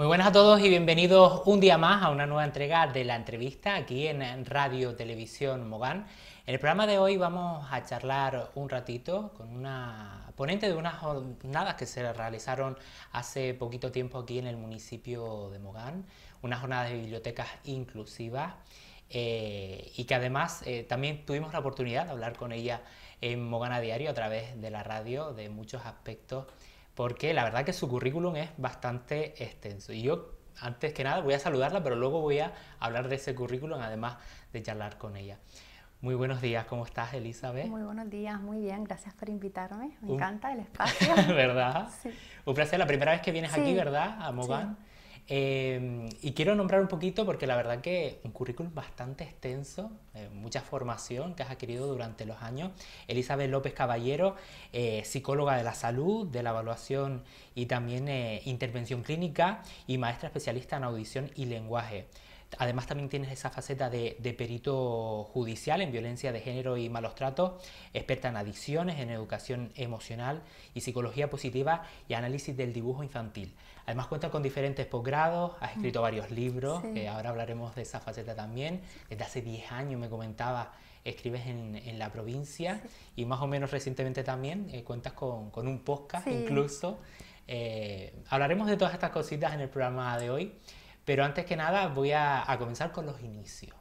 Muy buenas a todos y bienvenidos un día más a una nueva entrega de la entrevista aquí en Radio Televisión Mogán. En el programa de hoy vamos a charlar un ratito con una ponente de unas jornadas que se realizaron hace poquito tiempo aquí en el municipio de Mogán, unas jornadas de bibliotecas inclusivas. Eh, y que además eh, también tuvimos la oportunidad de hablar con ella en a Diario a través de la radio de muchos aspectos porque la verdad que su currículum es bastante extenso. Y yo, antes que nada, voy a saludarla, pero luego voy a hablar de ese currículum, además de charlar con ella. Muy buenos días, ¿cómo estás, Elizabeth? Muy buenos días, muy bien, gracias por invitarme, me encanta el espacio. ¿Verdad? Sí. Un placer, la primera vez que vienes aquí, ¿verdad? A Mogán. Sí. Em, y quiero nombrar un poquito porque la verdad que un currículum bastante extenso, eh, mucha formación que has adquirido durante los años. Elizabeth López Caballero, eh, psicóloga de la salud, de la evaluación y también eh, intervención clínica y maestra especialista en audición y lenguaje. Además también tienes esa faceta de, perito judicial en violencia de género y malos tratos, experta en adicciones, en educación emocional y psicología positiva y análisis del dibujo infantil. Además cuentas con diferentes posgrados, has escrito mm. varios libros, ahora hablaremos de esa faceta también. Desde hace 10 años me comentaba escribes en, la provincia y más o menos recientemente también eh, cuentas con, un podcast incluso. Eh, hablaremos de todas estas cositas en el programa de hoy. Pero antes que nada voy a, comenzar con los inicios.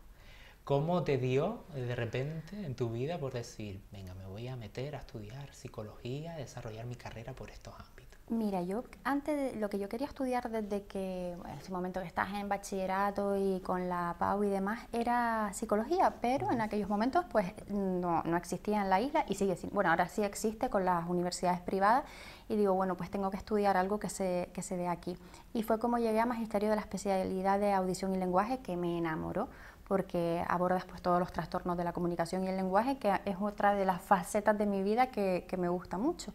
¿Cómo te dio de repente en tu vida por decir, venga, me voy a meter a estudiar psicología, desarrollar mi carrera por estos ámbitos? Mira, yo antes lo que yo quería estudiar desde que, en ese momento que estás en bachillerato y con la PAU y demás, era psicología, pero en aquellos momentos pues no, existía en la isla y sigue, bueno, ahora sí existe con las universidades privadas y digo, bueno, pues tengo que estudiar algo que se, que se dé aquí. Y fue como llegué a Magisterio de la especialidad de audición y lenguaje que me enamoró porque abordas pues, todos los trastornos de la comunicación y el lenguaje, que es otra de las facetas de mi vida que me gusta mucho.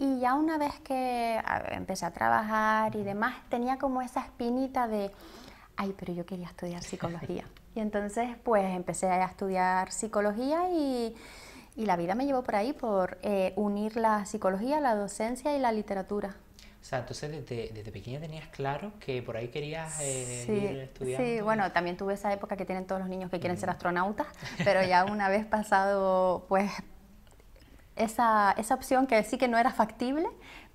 Y ya una vez que empecé a trabajar y demás, tenía como esa espinita de, ay, pero yo quería estudiar psicología. Y entonces pues empecé a estudiar psicología y, y la vida me llevó por ahí, por eh, unir la psicología, la docencia y la literatura. O sea, entonces desde, desde pequeña tenías claro que por ahí querías eh, sí, ir Sí, bueno, también tuve esa época que tienen todos los niños que quieren ser mm. astronautas, pero ya una vez pasado pues esa, esa opción que sí que no era factible,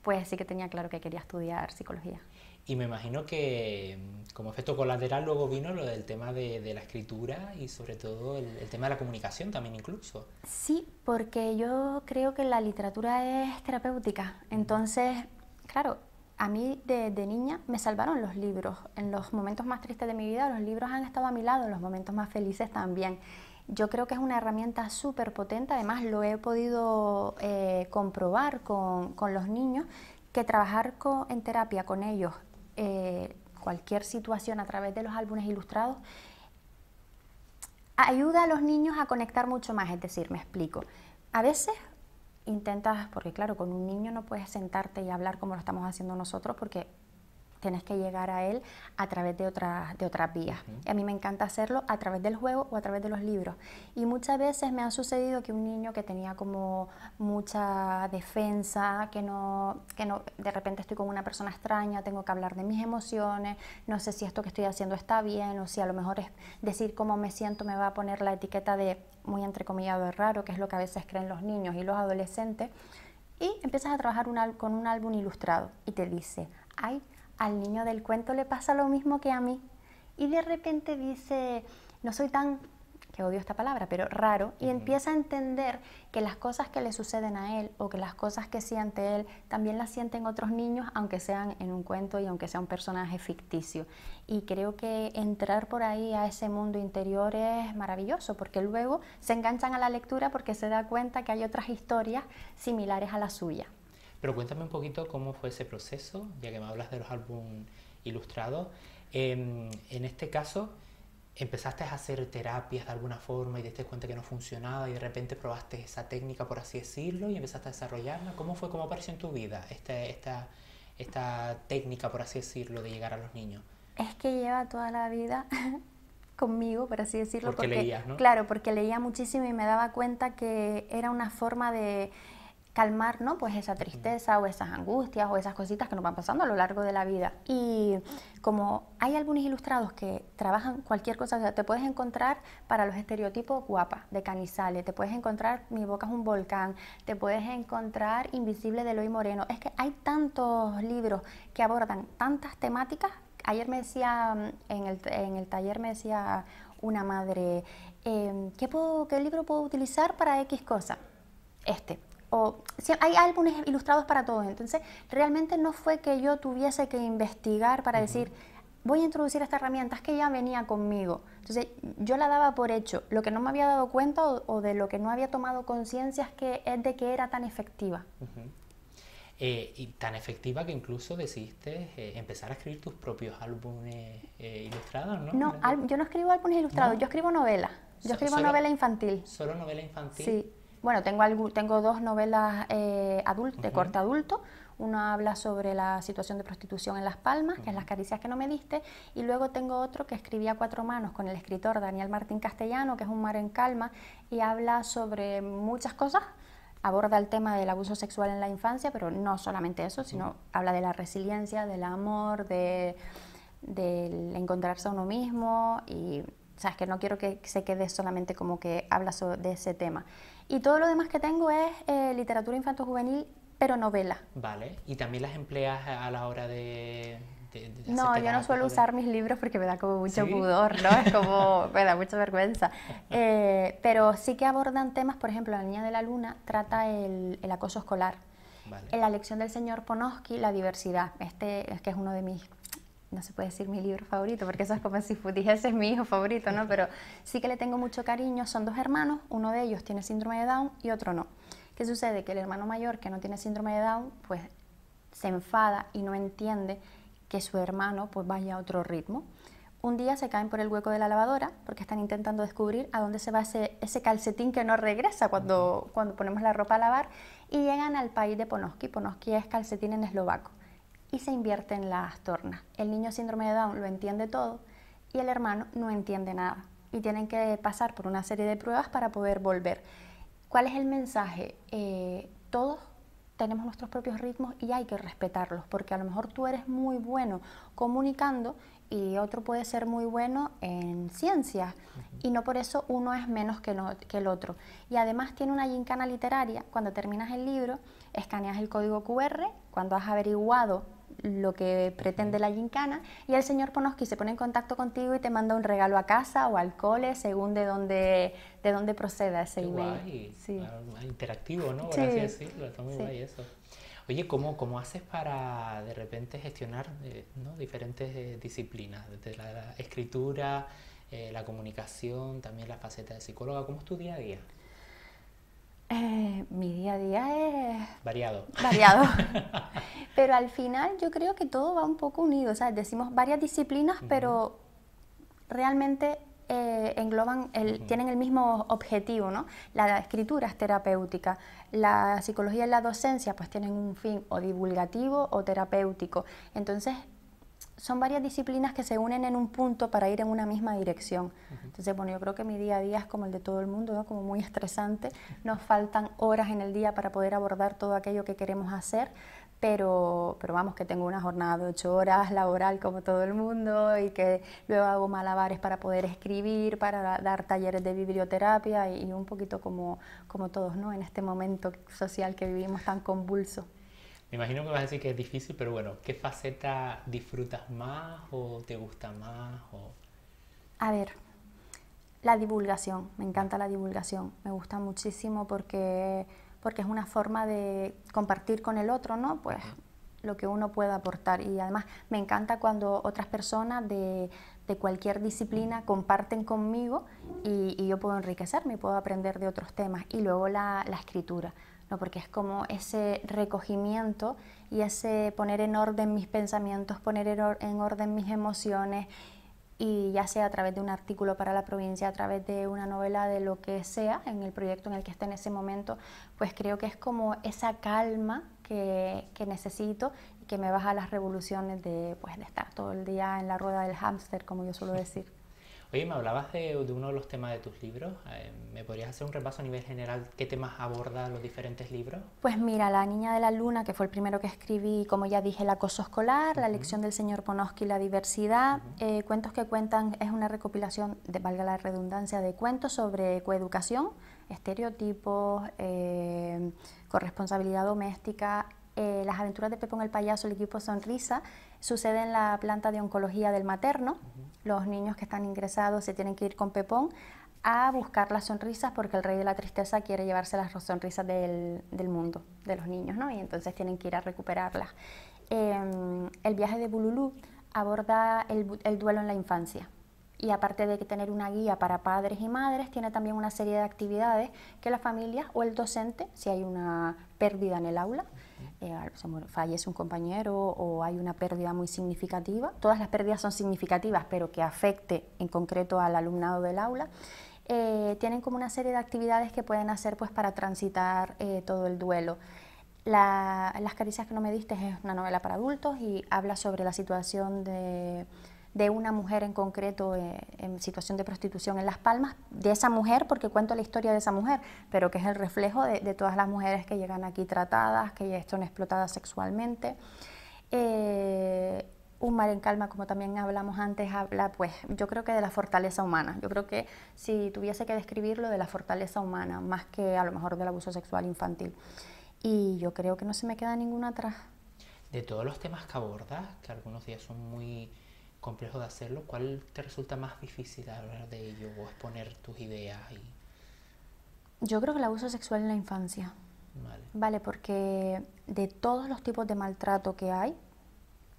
pues sí que tenía claro que quería estudiar psicología. Y me imagino que mm, como efecto colateral luego vino lo del tema de, de la escritura y sobre todo el, tema de la comunicación también incluso. Sí, porque yo creo que la literatura es terapéutica. Entonces, claro, a mí de, de, niña me salvaron los libros. En los momentos más tristes de mi vida los libros han estado a mi lado, en los momentos más felices también yo creo que es una herramienta súper potente, además lo he podido eh, comprobar con, los niños, que trabajar en terapia con ellos eh, cualquier situación a través de los álbumes ilustrados ayuda a los niños a conectar mucho más, es decir, me explico. A veces intentas, porque claro, con un niño no puedes sentarte y hablar como lo estamos haciendo nosotros porque tienes que llegar a él a través de, otra, de otras vías. a mí me encanta hacerlo a través del juego o a través de los libros. Y muchas veces me ha sucedido que un niño que tenía como mucha defensa, que no, que no, de repente estoy con una persona extraña, tengo que hablar de mis emociones, no sé si esto que estoy haciendo está bien o si a lo mejor es decir cómo me siento me va a poner la etiqueta de muy entrecomillado de raro, que es lo que a veces creen los niños y los adolescentes. Y empiezas a trabajar con un álbum ilustrado y te dice, ay, al niño del cuento le pasa lo mismo que a mí. Y de repente dice, no soy tan, que odio esta palabra, pero raro, y empieza a entender que las cosas que le suceden a él o que las cosas que siente él también las sienten otros niños, aunque sean en un cuento y aunque sea un personaje ficticio. Y creo que entrar por ahí a ese mundo interior es maravilloso, porque luego se enganchan a la lectura porque se da cuenta que hay otras historias similares a la suya. Pero cuéntame un poquito cómo fue ese proceso, ya que me hablas de los álbumes ilustrados. Em, en este caso, empezaste a hacer terapias de alguna forma y te diste cuenta que no funcionaba y de repente probaste esa técnica, por así decirlo, y empezaste a desarrollarla. ¿Cómo fue, cómo apareció en tu vida esta, esta, esta técnica, por así decirlo, de llegar a los niños? Es que lleva toda la vida conmigo, por así decirlo. Porque, porque leías, ¿no? Claro, porque leía muchísimo y me daba cuenta que era una forma de calmar, ¿no? Pues esa tristeza o esas angustias o esas cositas que nos van pasando a lo largo de la vida. Y como hay algunos ilustrados que trabajan cualquier cosa, te puedes encontrar para los estereotipos guapa de Canizales, te puedes encontrar Mi boca es un volcán, te puedes encontrar Invisible de Eloy Moreno. Es que hay tantos libros que abordan tantas temáticas. Ayer me decía, mm, en el, taller me decía una madre, em, ¿qué, puedo, ¿qué libro puedo utilizar para X cosa? Este si hay álbumes ilustrados para todo, Entonces, realmente no fue que yo tuviese que investigar para decir, voy a introducir esta herramienta, es que ya venía conmigo. Entonces, yo la daba por hecho. Lo que no me había dado cuenta o, de lo que no había tomado conciencia es, que, es de que era tan efectiva. Eh, y tan efectiva que incluso decidiste eh, empezar a escribir tus propios álbumes eh, ilustrados, ¿no? No, yo no escribo álbumes ilustrados, yo escribo novelas Yo escribo novela infantil. ¿Solo novela infantil? Sí. Bueno, tengo, tengo dos novelas eh, de adulto. Una habla sobre la situación de prostitución en Las Palmas, que es Las caricias que no me diste, y luego tengo otro que escribí a cuatro manos con el escritor Daniel Martín Castellano, que es Un mar en calma, y habla sobre muchas cosas, aborda el tema del abuso sexual en la infancia, pero no solamente eso, sino habla de la resiliencia, del amor, de, del encontrarse a uno mismo y sabes que no quiero que se quede solamente como que habla de ese tema. Y todo lo demás que tengo es eh, literatura infanto-juvenil, pero novela. Vale, ¿y también las empleas a la hora de...? no, yo no suelo usar mis libros porque me da como mucho pudor, ¿no? Es como, me da mucha vergüenza. Eh, pero sí que abordan temas, por ejemplo, La Niña de la Luna trata el, el acoso escolar. Vale. En la lección del señor Ponosky, la diversidad, este es que es uno de mis no se puede decir mi libro favorito, porque eso es como si dijese es mi hijo favorito, ¿no? Pero sí que le tengo mucho cariño. Son dos hermanos, uno de ellos tiene síndrome de Down y otro no. ¿Qué sucede? Que el hermano mayor que no tiene síndrome de Down, pues se enfada y no entiende que su hermano pues vaya a otro ritmo. Un día se caen por el hueco de la lavadora porque están intentando descubrir a dónde se va ese, calcetín que no regresa cuando, cuando ponemos la ropa a lavar y llegan al país de Ponoski. Ponoski es calcetín en eslovaco y se invierte en las tornas. El niño síndrome de Down lo entiende todo y el hermano no entiende nada y tienen que pasar por una serie de pruebas para poder volver. ¿Cuál es el mensaje? Eh, todos tenemos nuestros propios ritmos y hay que respetarlos, porque a lo mejor tú eres muy bueno comunicando y otro puede ser muy bueno en ciencias y no por eso uno es menos que, que el otro. Y además tiene una gincana literaria, cuando terminas el libro, escaneas el código QR, cuando has averiguado lo que pretende la gincana y el señor Ponoski se pone en contacto contigo y te manda un regalo a casa o al cole según de dónde de dónde proceda ese Qué Guay. interactivo, ¿no? Por así decirlo, está muy eso. Oye, ¿cómo, haces para de repente gestionar eh, diferentes eh, disciplinas? Desde la, escritura, eh, la comunicación, también la faceta de psicóloga. ¿Cómo es tu día a día? Eh, mi día a día es... Variado. Variado. pero al final yo creo que todo va un poco unido. decimos varias disciplinas, pero realmente eh, engloban, el, tienen el mismo objetivo, ¿no? La escritura es terapéutica, la psicología y la docencia pues tienen un fin o divulgativo o terapéutico. Entonces son varias disciplinas que se unen en un punto para ir en una misma dirección. Entonces, bueno, yo creo que mi día a día es como el de todo el mundo, como muy estresante. Nos faltan horas en el día para poder abordar todo aquello que queremos hacer, pero, pero vamos, que tengo una jornada de ocho horas laboral como todo el mundo y que luego hago malabares para poder escribir, para dar talleres de biblioterapia y, un poquito como, como todos, ¿no? En este momento social que vivimos tan convulso. Me imagino que vas a decir que es difícil, pero bueno, ¿qué faceta disfrutas más o te gusta más? A ver, la divulgación, me encanta la divulgación, me gusta muchísimo porque, es una forma de compartir con el otro, ¿no? Pues lo que uno pueda aportar y además me encanta cuando otras personas de, cualquier disciplina comparten conmigo y, yo puedo enriquecerme, y puedo aprender de otros temas y luego la escritura ¿no? porque es como ese recogimiento y ese poner en orden mis pensamientos, poner en, orden mis emociones, y ya sea a través de un artículo para la provincia, a través de una novela, de lo que sea, en el proyecto en el que esté en ese momento, pues creo que es como esa calma que, que necesito y que me baja las revoluciones de, pues, de estar todo el día en la rueda del hámster, como yo suelo decir. Oye, me hablabas de, uno de los temas de tus libros. Eh, ¿Me podrías hacer un repaso a nivel general qué temas aborda los diferentes libros? Pues mira, La Niña de la Luna, que fue el primero que escribí, como ya dije, el acoso escolar, la lección del señor Ponosky, la diversidad, eh, Cuentos que cuentan, es una recopilación, de, valga la redundancia, de cuentos sobre coeducación, estereotipos, eh, corresponsabilidad doméstica, eh, las aventuras de Pepón el Payaso, el equipo Sonrisa, sucede en la planta de oncología del materno. Los niños que están ingresados se tienen que ir con Pepón a buscar las sonrisas porque el rey de la tristeza quiere llevarse las sonrisas del, mundo, de los niños, ¿no? Y entonces tienen que ir a recuperarlas. Em, el viaje de Bululú aborda el, duelo en la infancia y aparte de tener una guía para padres y madres, tiene también una serie de actividades que la familia o el docente, si hay una pérdida en el aula, eh, fallece un compañero o hay una pérdida muy significativa. Todas las pérdidas son significativas, pero que afecte en concreto al alumnado del aula. Eh, tienen como una serie de actividades que pueden hacer pues, para transitar eh, todo el duelo. las caricias que no me diste es una novela para adultos y habla sobre la situación de de una mujer en concreto eh, en situación de prostitución en Las Palmas, de esa mujer, porque cuento la historia de esa mujer, pero que es el reflejo de, todas las mujeres que llegan aquí tratadas, que ya están explotadas sexualmente. Eh, un mar en calma, como también hablamos antes, habla, pues yo creo que de la fortaleza humana. Yo creo que si tuviese que describirlo, de la fortaleza humana, más que a lo mejor del abuso sexual infantil. Y yo creo que no se me queda ninguna atrás. De todos los temas que abordas, que algunos días son muy complejo de hacerlo, ¿cuál te resulta más difícil hablar de ello o exponer tus ideas? Yo creo que el abuso sexual en la infancia. Vale. vale. porque de todos los tipos de maltrato que hay,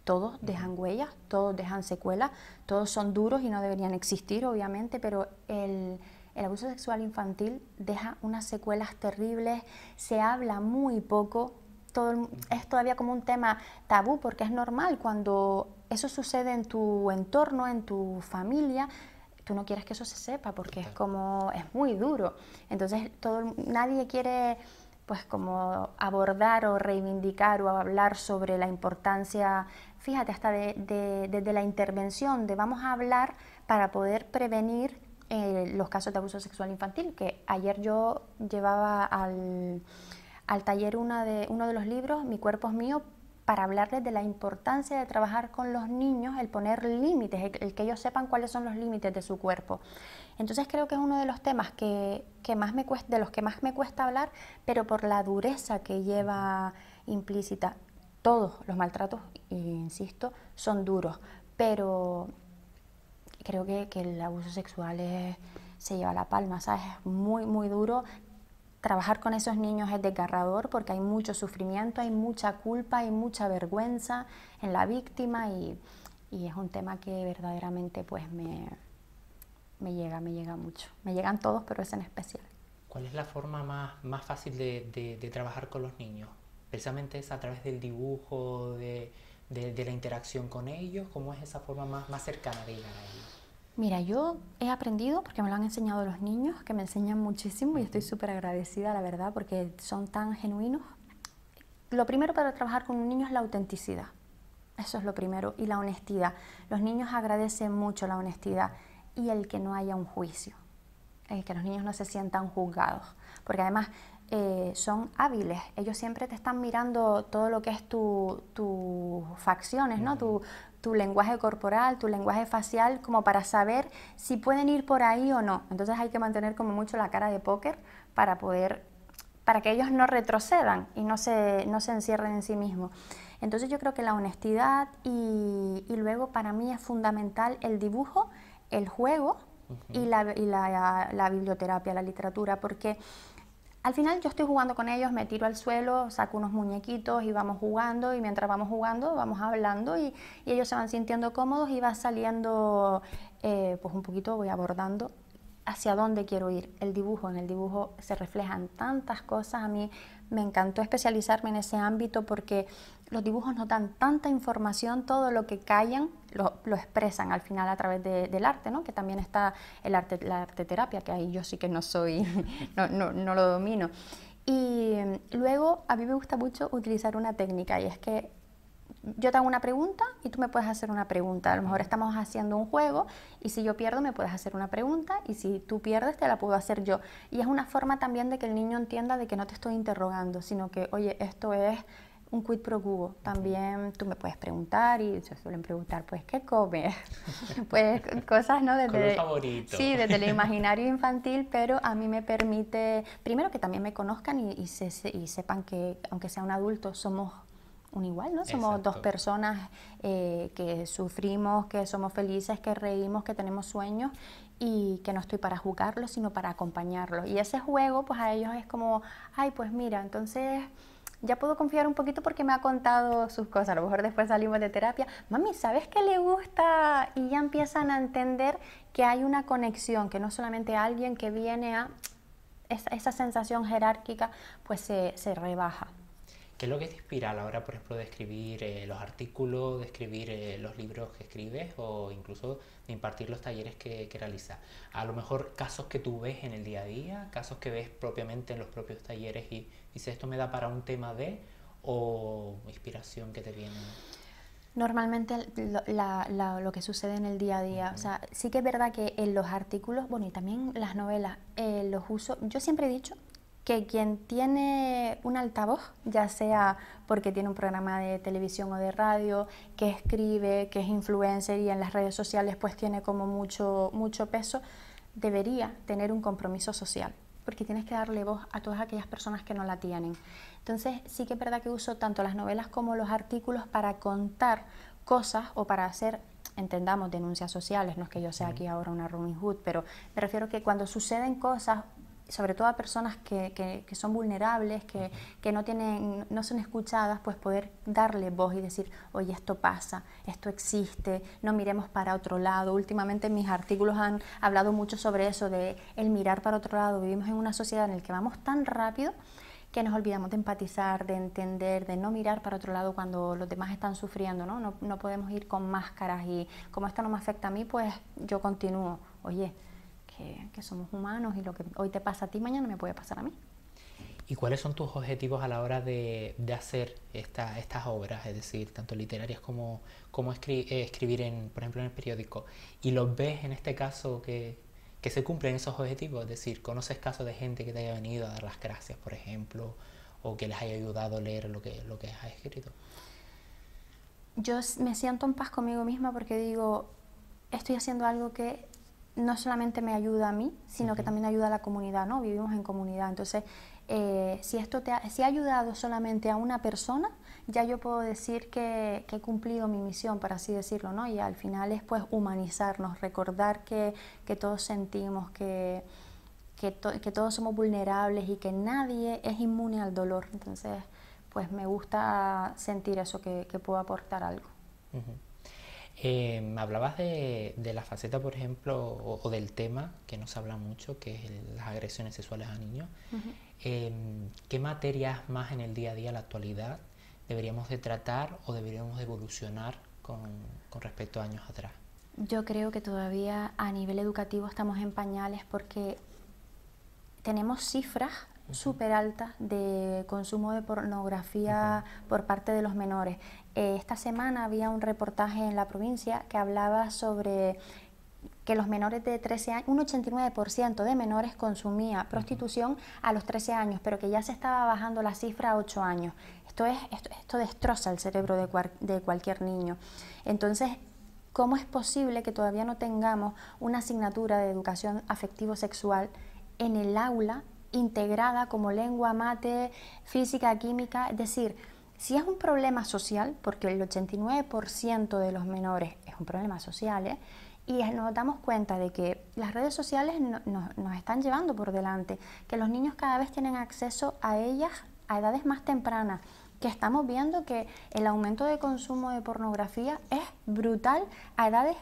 todos dejan huellas, todos dejan secuelas, todos son duros y no deberían existir, obviamente, pero el, el abuso sexual infantil deja unas secuelas terribles, se habla muy poco, todo, es todavía como un tema tabú porque es normal cuando eso sucede en tu entorno, en tu familia, tú no quieres que eso se sepa porque es como es muy duro. Entonces todo nadie quiere pues como abordar o reivindicar o hablar sobre la importancia, fíjate, hasta de, la intervención, de vamos a hablar para poder prevenir eh, los casos de abuso sexual infantil, que ayer yo llevaba al, al taller una de, uno de los libros, Mi cuerpo es mío, para hablarles de la importancia de trabajar con los niños, el poner límites, el, que ellos sepan cuáles son los límites de su cuerpo. Entonces creo que es uno de los temas que, más me cuesta, de los que más me cuesta hablar, pero por la dureza que lleva implícita. Todos los maltratos, insisto, son duros, pero creo que, el abuso sexual es, se lleva la palma, ¿sabes? Es muy, muy duro, Trabajar con esos niños es desgarrador porque hay mucho sufrimiento, hay mucha culpa, hay mucha vergüenza en la víctima y, es un tema que verdaderamente pues me, me, llega, me llega mucho. Me llegan todos, pero es en especial. ¿Cuál es la forma más, fácil de, trabajar con los niños? ¿Precisamente es a través del dibujo, de, la interacción con ellos? ¿Cómo es esa forma más, más cercana de llegar a ellos? Mira, yo he aprendido, porque me lo han enseñado los niños, que me enseñan muchísimo y estoy súper agradecida, la verdad, porque son tan genuinos. Lo primero para trabajar con un niño es la autenticidad. Eso es lo primero. Y la honestidad. Los niños agradecen mucho la honestidad y el que no haya un juicio. El que los niños no se sientan juzgados. Porque además eh, son hábiles. Ellos siempre te están mirando todo lo que es tus facciones, ¿no? Tu, tu lenguaje corporal, tu lenguaje facial, como para saber si pueden ir por ahí o no. Entonces hay que mantener como mucho la cara de póker para poder, para que ellos no retrocedan y no se, no se encierren en sí mismos. Entonces yo creo que la honestidad y, luego para mí es fundamental el dibujo, el juego y, la, y la biblioterapia, la literatura, porque al final yo estoy jugando con ellos, me tiro al suelo, saco unos muñequitos y vamos jugando y mientras vamos jugando vamos hablando y, ellos se van sintiendo cómodos y va saliendo, eh, pues un poquito voy abordando hacia dónde quiero ir. El dibujo, en el dibujo se reflejan tantas cosas. A mí me encantó especializarme en ese ámbito porque los dibujos no dan tanta información, todo lo que callan lo, expresan al final a través del arte, ¿no? que también está el arte, la arteterapia, que ahí yo sí que no soy, no, no lo domino. Y em, luego a mí me gusta mucho utilizar una técnica y es que yo te hago una pregunta y tú me puedes hacer una pregunta. A lo mejor estamos haciendo un juego y si yo pierdo me puedes hacer una pregunta y si tú pierdes te la puedo hacer yo. Y es una forma también de que el niño entienda de que no te estoy interrogando, sino que, oye, esto es un quid pro quo. También tú me puedes preguntar y se suelen preguntar, pues, ¿qué comes? pues cosas, ¿no? Desde, Sí, desde el imaginario infantil, pero a mí me permite, primero que también me conozcan y, sepan que, aunque sea un adulto, somos un igual, ¿no? Somos dos personas eh, que sufrimos, que somos felices, que reímos, que tenemos sueños y que no estoy para jugarlos, sino para acompañarlos. Y ese juego, pues a ellos es como, ay, pues mira, entonces ya puedo confiar un poquito porque me ha contado sus cosas. A lo mejor después salimos de terapia. Mami, ¿sabes qué le gusta? Y ya empiezan a entender que hay una conexión, que no solamente alguien que viene a esa, sensación jerárquica, pues se rebaja. ¿Qué es lo que te inspira a la hora, por ejemplo, de escribir eh, los artículos, de escribir eh, los libros que escribes o incluso de impartir los talleres que, realizas? A lo mejor casos que tú ves en el día a día, casos que ves propiamente en los propios talleres y dices esto me da para un tema de o inspiración que te viene. Normalmente lo, que sucede en el día a día, o sea, sí que es verdad que en los artículos, bueno, y también las novelas, eh, los uso, yo siempre he dicho que quien tiene un altavoz, ya sea porque tiene un programa de televisión o de radio, que escribe, que es influencer y en las redes sociales pues tiene como mucho, mucho peso, debería tener un compromiso social, porque tienes que darle voz a todas aquellas personas que no la tienen. Entonces sí que es verdad que uso tanto las novelas como los artículos para contar cosas o para hacer entendamos denuncias sociales, no es que yo sea aquí ahora una Robin Hood, pero me refiero que cuando suceden cosas sobre todo a personas que, que, son vulnerables, que, que, no, tienen, no son escuchadas, pues poder darle voz y decir, oye, esto pasa, esto existe, no miremos para otro lado. Últimamente mis artículos han hablado mucho sobre eso, de el mirar para otro lado. Vivimos en una sociedad en la que vamos tan rápido que nos olvidamos de empatizar, de entender, de no mirar para otro lado cuando los demás están sufriendo, ¿no? No, no podemos ir con máscaras y como esto no me afecta a mí, pues yo continúo. Oye, que, somos humanos y lo que hoy te pasa a ti, mañana me puede pasar a mí. ¿Y cuáles son tus objetivos a la hora de, de hacer estas obras, es decir, tanto literarias como, como eh, escribir, en, por ejemplo, en el periódico? ¿Y los ves en este caso que, que, se cumplen esos objetivos? Es decir, ¿conoces casos de gente que te haya venido a dar las gracias, por ejemplo, o que les haya ayudado a leer lo que, lo que has escrito? Yo me siento en paz conmigo misma porque digo, estoy haciendo algo que no solamente me ayuda a mí, sino que también ayuda a la comunidad, ¿no? Vivimos en comunidad. Entonces, eh, si esto te ha, si ha ayudado solamente a una persona, ya yo puedo decir que, he cumplido mi misión, por así decirlo, ¿no? Y al final es pues humanizarnos, recordar que, todos sentimos, que, que, todos somos vulnerables y que nadie es inmune al dolor. Entonces, pues me gusta sentir eso, que, puedo aportar algo. Eh, hablabas de, de, la faceta, por ejemplo, o, del tema que no se habla mucho, que es las agresiones sexuales a niños. Em, ¿Qué materias más en el día a día, la actualidad, deberíamos de tratar o deberíamos de evolucionar con, con respecto a años atrás? Yo creo que todavía a nivel educativo estamos en pañales porque tenemos cifras súper alta de consumo de pornografía por parte de los menores. Eh, esta semana había un reportaje en la provincia que hablaba sobre que los menores de 13 años, un 89% de menores consumía prostitución a los 13 años, pero que ya se estaba bajando la cifra a 8 años. Esto, es, esto, destroza el cerebro de cualquier niño. Entonces, ¿cómo es posible que todavía no tengamos una asignatura de educación afectivo-sexual en el aula integrada como lengua, mate, física, química, es decir, si es un problema social, porque el 89% de los menores es un problema social, ¿eh? y nos damos cuenta de que las redes sociales nos están llevando por delante, que los niños cada vez tienen acceso a ellas a edades más tempranas, que estamos viendo que el aumento de consumo de pornografía es brutal a edades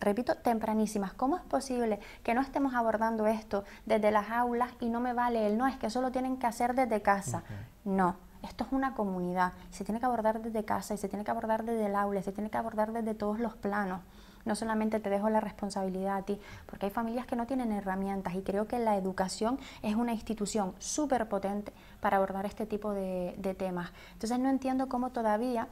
repito, tempranísimas. ¿Cómo es posible que no estemos abordando esto desde las aulas y no me vale el no? Es que eso lo tienen que hacer desde casa. No, esto es una comunidad. Se tiene que abordar desde casa y se tiene que abordar desde el aula, se tiene que abordar desde todos los planos. No solamente te dejo la responsabilidad a ti, porque hay familias que no tienen herramientas y creo que la educación es una institución súper potente para abordar este tipo de, de temas. Entonces no entiendo cómo todavía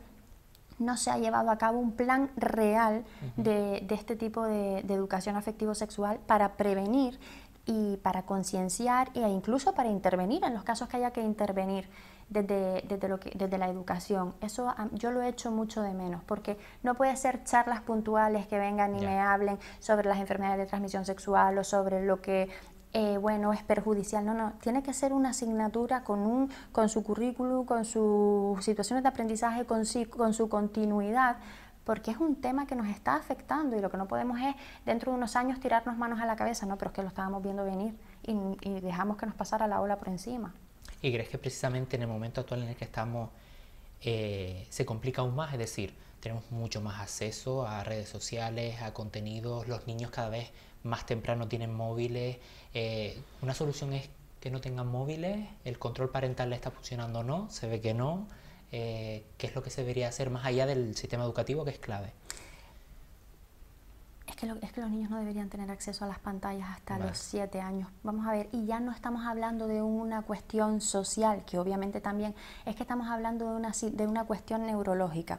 no se ha llevado a cabo un plan real de, este tipo de, educación afectivo-sexual para prevenir y para concienciar e incluso para intervenir en los casos que haya que intervenir desde, lo desde la educación. Eso ah, yo lo he hecho mucho de menos, porque no puede ser charlas puntuales que vengan y me hablen sobre las enfermedades de transmisión sexual o sobre lo que eh, bueno, es perjudicial. No, no, tiene que ser una asignatura con, un, con su currículum, con sus situaciones de aprendizaje, con, con su continuidad, porque es un tema que nos está afectando y lo que no podemos es dentro de unos años tirarnos manos a la cabeza, no, pero es que lo estábamos viendo venir y, dejamos que nos pasara la ola por encima. ¿Y crees que precisamente en el momento actual en el que estamos eh, se complica aún más? Es decir, tenemos mucho más acceso a redes sociales, a contenidos, los niños cada vez más temprano tienen móviles. Eh, una solución es que no tengan móviles, el control parental le está funcionando o no, se ve que no, eh, qué es lo que se debería hacer más allá del sistema educativo que es clave. Es que, es que los niños no deberían tener acceso a las pantallas hasta los siete años. Vamos a ver, y ya no estamos hablando de una cuestión social, que obviamente también es que estamos hablando de una, de una cuestión neurológica.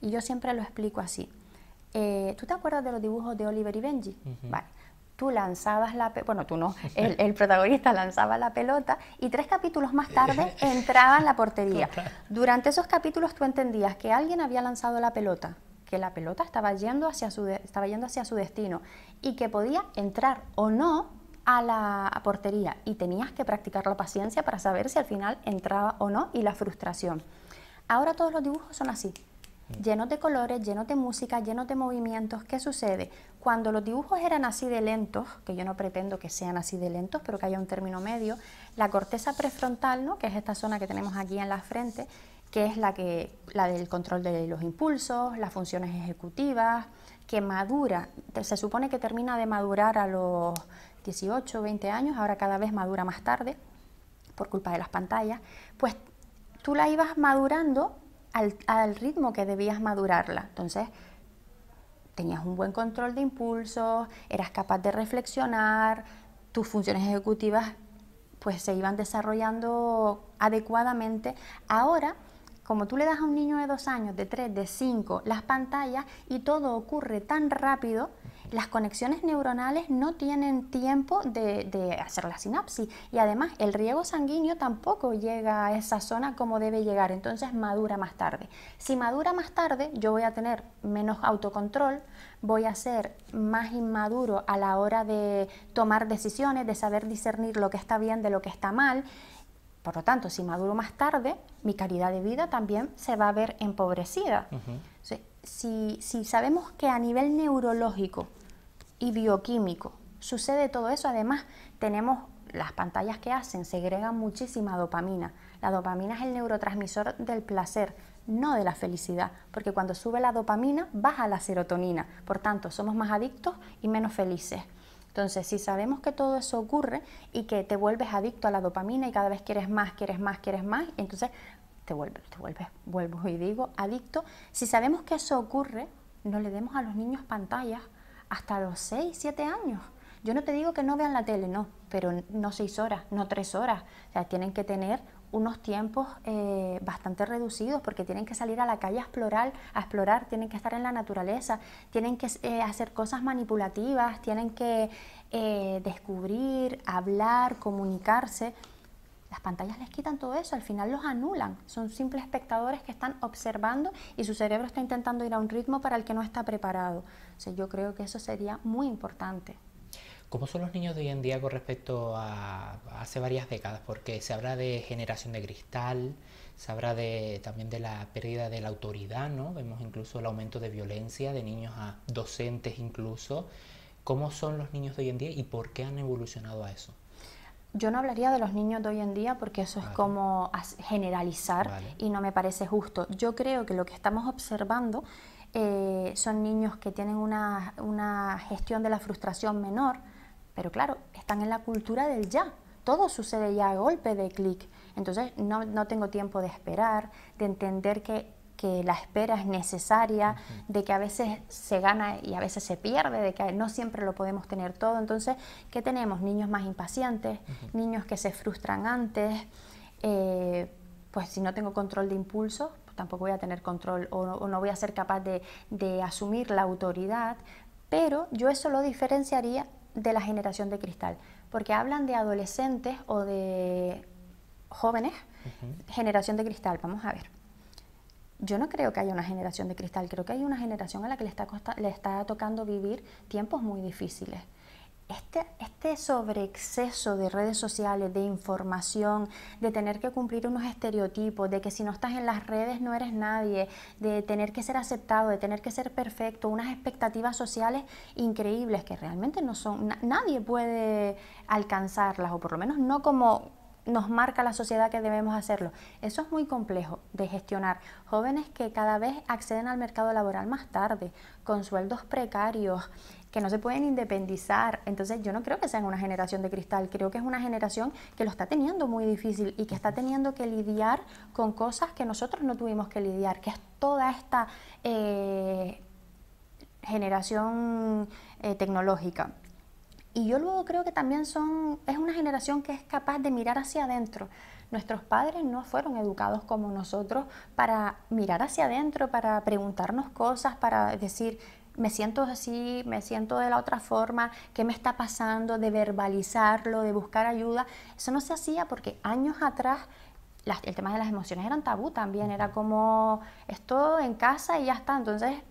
Y yo siempre lo explico así. Eh, ¿Tú te acuerdas de los dibujos de Oliver y Benji? Vale tú lanzabas la pelota, bueno, tú no, el, protagonista lanzaba la pelota y tres capítulos más tarde entraba en la portería. Durante esos capítulos tú entendías que alguien había lanzado la pelota, que la pelota estaba yendo hacia su, estaba yendo hacia su destino y que podía entrar o no a la portería y tenías que practicar la paciencia para saber si al final entraba o no y la frustración. Ahora todos los dibujos son así, llenos de colores, lleno de música, lleno de movimientos. ¿Qué sucede? Cuando los dibujos eran así de lentos, que yo no pretendo que sean así de lentos, pero que haya un término medio, la corteza prefrontal, ¿no? que es esta zona que tenemos aquí en la frente, que es la, que, la del control de los impulsos, las funciones ejecutivas, que madura, se supone que termina de madurar a los 18, 20 años, ahora cada vez madura más tarde por culpa de las pantallas, pues tú la ibas madurando al, ritmo que debías madurarla. Entonces, tenías un buen control de impulsos, eras capaz de reflexionar, tus funciones ejecutivas pues se iban desarrollando adecuadamente. Ahora, como tú le das a un niño de dos años, de tres, de cinco, las pantallas y todo ocurre tan rápido las conexiones neuronales no tienen tiempo de, hacer la sinapsis y además el riego sanguíneo tampoco llega a esa zona como debe llegar, entonces madura más tarde. Si madura más tarde, yo voy a tener menos autocontrol, voy a ser más inmaduro a la hora de tomar decisiones, de saber discernir lo que está bien de lo que está mal. Por lo tanto, si maduro más tarde, mi calidad de vida también se va a ver empobrecida. si sabemos que a nivel neurológico y bioquímico. Sucede todo eso, además tenemos las pantallas que hacen, segregan muchísima dopamina. La dopamina es el neurotransmisor del placer, no de la felicidad, porque cuando sube la dopamina baja la serotonina, por tanto somos más adictos y menos felices. Entonces, si sabemos que todo eso ocurre y que te vuelves adicto a la dopamina y cada vez quieres más, quieres más, quieres más, entonces te vuelves, te vuelves, vuelvo y digo, adicto. Si sabemos que eso ocurre, no le demos a los niños pantallas hasta los 6, 7 años. Yo no te digo que no vean la tele, no, pero no 6 horas, no 3 horas. O sea, tienen que tener unos tiempos eh, bastante reducidos porque tienen que salir a la calle a explorar, a explorar, tienen que estar en la naturaleza, tienen que eh, hacer cosas manipulativas, tienen que eh, descubrir, hablar, comunicarse. Las pantallas les quitan todo eso, al final los anulan. Son simples espectadores que están observando y su cerebro está intentando ir a un ritmo para el que no está preparado. O yo creo que eso sería muy importante. ¿Cómo son los niños de hoy en día con respecto a hace varias décadas? Porque se habla de generación de cristal, se habla de, también de la pérdida de la autoridad, ¿no? Vemos incluso el aumento de violencia de niños a docentes incluso. ¿Cómo son los niños de hoy en día y por qué han evolucionado a eso? Yo no hablaría de los niños de hoy en día porque eso es como generalizar y no me parece justo. Yo creo que lo que estamos observando eh, son niños que tienen una, gestión de la frustración menor, pero claro, están en la cultura del ya. Todo sucede ya a golpe de clic. Entonces no, no tengo tiempo de esperar, de entender que que la espera es necesaria, de que a veces se gana y a veces se pierde, de que no siempre lo podemos tener todo. Entonces, ¿qué tenemos? Niños más impacientes, niños que se frustran antes, eh, pues si no tengo control de impulsos, tampoco voy a tener control o, no voy a ser capaz de, asumir la autoridad, pero yo eso lo diferenciaría de la generación de cristal, porque hablan de adolescentes o de jóvenes, generación de cristal, vamos a ver yo no creo que haya una generación de cristal, creo que hay una generación a la que le está, le está tocando vivir tiempos muy difíciles. Este, este sobreexceso de redes sociales, de información, de tener que cumplir unos estereotipos, de que si no estás en las redes no eres nadie, de tener que ser aceptado, de tener que ser perfecto, unas expectativas sociales increíbles que realmente no son, nadie puede alcanzarlas, o por lo menos no como nos marca la sociedad que debemos hacerlo. Eso es muy complejo de gestionar. Jóvenes que cada vez acceden al mercado laboral más tarde, con sueldos precarios, que no se pueden independizar. Entonces yo no creo que sean una generación de cristal, creo que es una generación que lo está teniendo muy difícil y que está teniendo que lidiar con cosas que nosotros no tuvimos que lidiar, que es toda esta eh, generación eh, tecnológica. Y yo luego creo que también son, es una generación que es capaz de mirar hacia adentro. Nuestros padres no fueron educados como nosotros para mirar hacia adentro, para preguntarnos cosas, para decir, me siento así, me siento de la otra forma, qué me está pasando, de verbalizarlo, de buscar ayuda. Eso no se hacía porque años atrás el tema de las emociones era tabú también, era como esto en casa y ya está. Entonces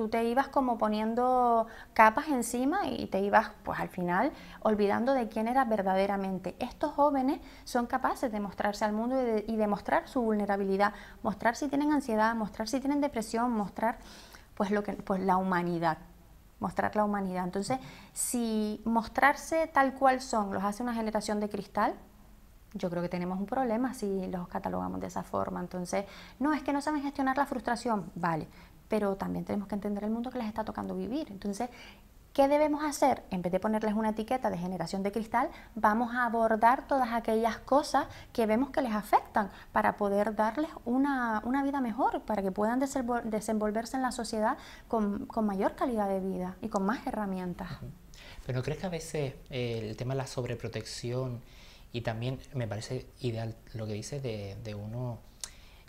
tú te ibas como poniendo capas encima y te ibas, pues al final, olvidando de quién eras verdaderamente. Estos jóvenes son capaces de mostrarse al mundo y, de, mostrar demostrar su vulnerabilidad, mostrar si tienen ansiedad, mostrar si tienen depresión, mostrar pues lo que pues la humanidad mostrar la humanidad. Entonces, si mostrarse tal cual son los hace una generación de cristal, yo creo que tenemos un problema si los catalogamos de esa forma. Entonces, no es que no saben gestionar la frustración, vale, pero también tenemos que entender el mundo que les está tocando vivir. Entonces, ¿qué debemos hacer? En vez de ponerles una etiqueta de generación de cristal, vamos a abordar todas aquellas cosas que vemos que les afectan para poder darles una, una vida mejor, para que puedan desenvolverse en la sociedad con, mayor calidad de vida y con más herramientas. Pero crees que a veces eh, el tema de la sobreprotección y también me parece ideal lo que dices de, de uno